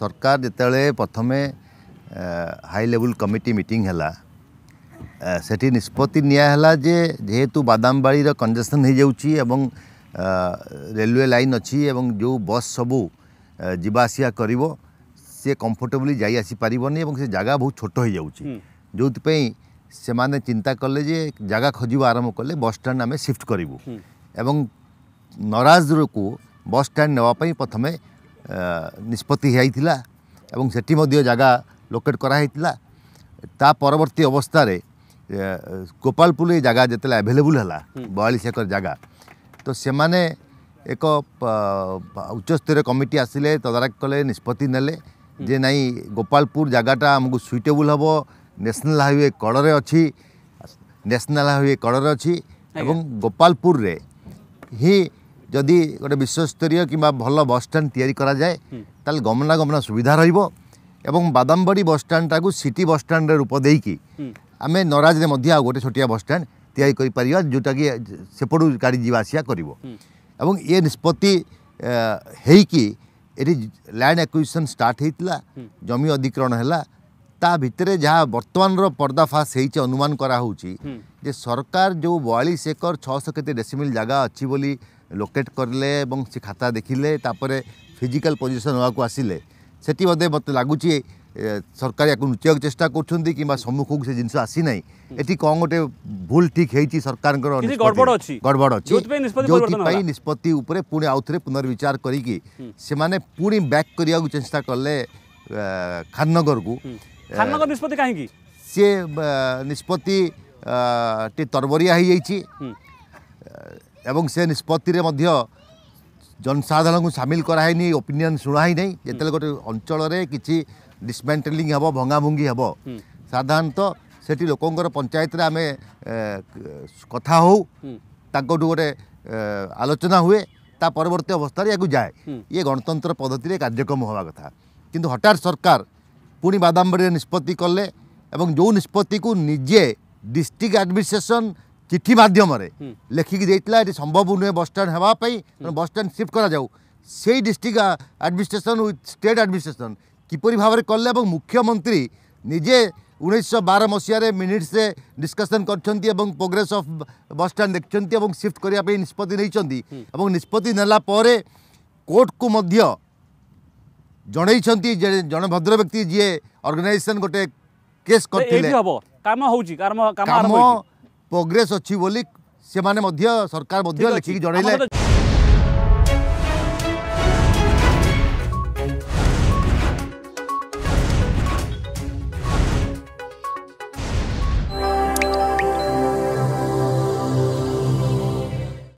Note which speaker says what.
Speaker 1: ସରକାର ଯେତେବେଳେ ପ୍ରଥମେ ହାଇ ଲେବୁଲ୍ କମିଟି ମିଟିଂ ହେଲା ସେଠି ନିଷ୍ପତ୍ତି ନିଆହେଲା ଯେ ଯେହେତୁ ବାଦାମବାଡ଼ିର କଞ୍ଜେସନ୍ ହୋଇଯାଉଛି ଏବଂ ରେଲୱେ ଲାଇନ୍ ଅଛି ଏବଂ ଯେଉଁ ବସ୍ ସବୁ ଯିବା ଆସିବା କରିବ ସିଏ କମ୍ଫର୍ଟେବଲି ଯାଇ ଆସିପାରିବନି ଏବଂ ସେ ଜାଗା ବହୁତ ଛୋଟ ହୋଇଯାଉଛି ଯେଉଁଥିପାଇଁ ସେମାନେ ଚିନ୍ତା କଲେ ଯେ ଜାଗା ଖୋଜିବା ଆରମ୍ଭ କଲେ ବସ୍ ଷ୍ଟାଣ୍ଡ ଆମେ ସିଫ୍ଟ କରିବୁ ଏବଂ ନରାଜକୁ ବସ୍ ଷ୍ଟାଣ୍ଡ ନେବା ପାଇଁ ପ୍ରଥମେ ନିଷ୍ପତ୍ତି ହୋଇଥିଲା ଏବଂ ସେଠି ମଧ୍ୟ ଜାଗା ଲୋକେଟ୍ କରାହେଇଥିଲା ତା ପରବର୍ତ୍ତୀ ଅବସ୍ଥାରେ ଗୋପାଳପୁର ଏ ଜାଗା ଯେତେବେଳେ ଆଭେଲେବୁଲ୍ ହେଲା ବୟାଳିଶ ଏକର ଜାଗା ତ ସେମାନେ ଏକ ଉଚ୍ଚସ୍ତରୀୟ କମିଟି ଆସିଲେ ତଦାରଖ କଲେ ନିଷ୍ପତ୍ତି ନେଲେ ଯେ ନାଇଁ ଗୋପାଳପୁର ଜାଗାଟା ଆମକୁ ସୁଇଟେବୁଲ୍ ହେବ ନ୍ୟାସନାଲ୍ ହାଇୱେ କଡ଼ରେ ଅଛି ନ୍ୟାସନାଲ୍ ହାଇୱେ କଡ଼ରେ ଅଛି ଏବଂ ଗୋପାଳପୁରରେ ହିଁ ଯଦି ଗୋଟେ ବିଶ୍ୱସ୍ତରୀୟ କିମ୍ବା ଭଲ ବସ୍ଷ୍ଟାଣ୍ଡ ତିଆରି କରାଯାଏ ତାହେଲେ ଗମନାଗମନ ସୁବିଧା ରହିବ ଏବଂ ବାଦାମବାଡ଼ି ବସ୍ଷ୍ଟାଣ୍ଡଟାକୁ ସିଟି ବସ୍ଷ୍ଟାଣ୍ଡରେ ରୂପ ଦେଇକି ଆମେ ନରାଜରେ ମଧ୍ୟ ଆଉ ଗୋଟେ ଛୋଟିଆ ବସ୍ଷ୍ଟାଣ୍ଡ ତିଆରି କରିପାରିବା ଯେଉଁଟାକି ସେପଟୁ ଗାଡ଼ି ଯିବା ଆସିବା କରିବ ଏବଂ ଏ ନିଷ୍ପତ୍ତି ହେଇକି ଏଠି ଲ୍ୟାଣ୍ଡ ଆକ୍ୱିଜିସନ୍ ଷ୍ଟାର୍ଟ ହେଇଥିଲା ଜମି ଅଧିକରଣ ହେଲା ତା ଭିତରେ ଯାହା ବର୍ତ୍ତମାନର ପର୍ଦ୍ଦାଫାଶ ହେଇଛି ଅନୁମାନ କରାହେଉଛି ଯେ ସରକାର ଯେଉଁ ବୟାଳିଶ ଏକର ଛଅଶହ କେତେ ଡେସିମିଲ୍ ଜାଗା ଅଛି ବୋଲି লোকেট করলে এবং সে খাতা দেখিলে তাপরে ফিজিক্যাল পজিশন হওয়াকে আসলে সেটি বোধে মতো লাগুচি সরকার ইয়াকে লুচাইবাকে চেষ্টা করছেন কিংবা সম্মুখক সে জিনিস আসি নাই এটি কম গোটে ভুল ঠিক হয়েছি সরকারঙ্কর গড়বড় অছি যোপাই নিষ্পতি উপরে পুঁ আউথরে পুনর্বিচার করিকি সেমানে পুঁ ব্যাক করিয়া চেষ্টা কলে খাননগরকু খাননগর নিষ্পতি কাহিঁকি সি নিষ্পতি টি তরবরিয়া হয়ে যাইছি এবং সে নিষ্পত্তিরে মধ্য জনসাধারণকে সামিল করা হয়নি ওপিনিয়ন শুণা হয়নি যেতলে গোটে অঞ্চলের কিছু ডিসমেন্টেলিং হব ভঙ্গাভঙ্গি হব সাধারণত সেটি লোকঙ্কর পঞ্চায়েতরে আমি কথা হো তাঙ্কঠু গোটে আলোচনা হুয়ে তা পরবর্তী অবস্থায় ইয়াকু যায় ইয়ে গণতন্ত্র পদ্ধতিরে কার্যক্রম হওয়া কথা কিন্তু হঠাৎ সরকার পুনি বাদামবাড়িরে নিষ্পত্তি কলে এবং যে নিষ্পত্তিকু নিজে ডিস্ট্রিক্ট আডমিনিষ্ট্রেসন চিঠি মাধ্যমে লেখিকি দিয়েছিলা এটি সম্ভব নুহে বসস্ট্যান্ড হওয়া বসস্ট্যান্ড সিফট করা যাও সেই district administration with state administration কিপর ভাবে কলে এবং মুখ্যমন্ত্রী নিজে উনিশশো বার মশায় মিনিটসে ডিসকসন করছেন এবং প্রোগ্রেস অফ বসস্ট্যান্ড দেখছেন এবং সিফট করা নিষ্পতি নিয়েছেন এবং নিষ্পতি নেলা পরে কোর্টকু মধ্য জনাইছেন যে জনে ভদ্র ব্যক্তি যিয়ে অর্গানাইজেসন গোটে কেস করলে কাম হচ্ছে কাম प्रोग्रेस अच्छी से सरकार लिखिक जड़े